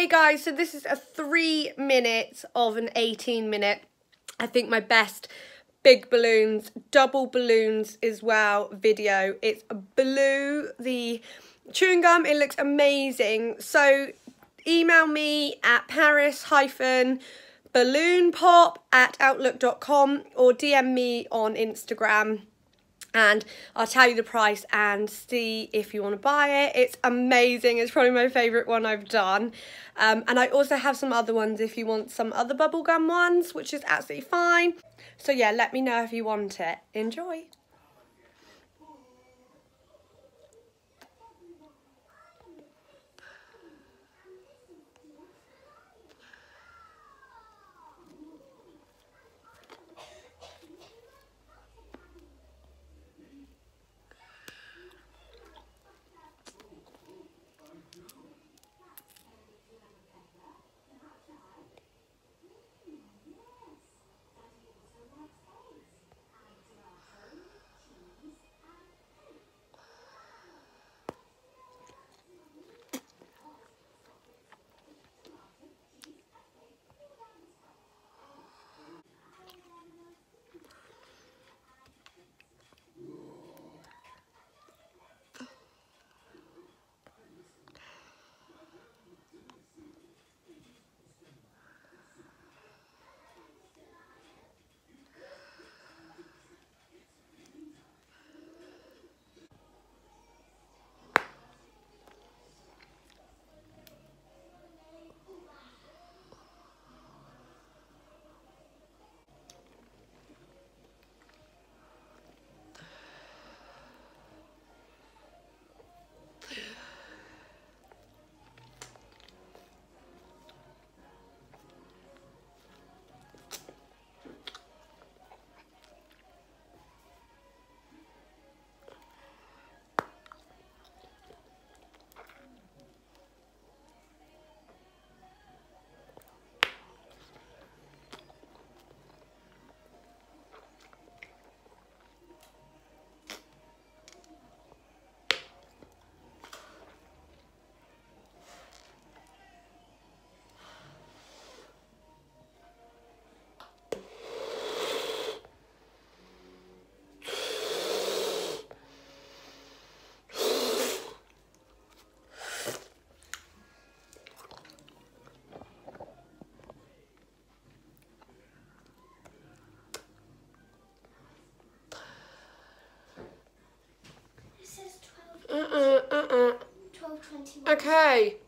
Hey guys, so this is a three minutes of an 18 minute. I think my best big balloons, double balloons as well video. It's blue, the chewing gum, it looks amazing. So email me at paris hyphen balloonpop at outlook.com or DM me on Instagram and I'll tell you the price and see if you want to buy it. It's amazing. It's probably my favourite one I've done. Um, and I also have some other ones if you want some other bubblegum ones, which is absolutely fine. So yeah, let me know if you want it. Enjoy. Okay.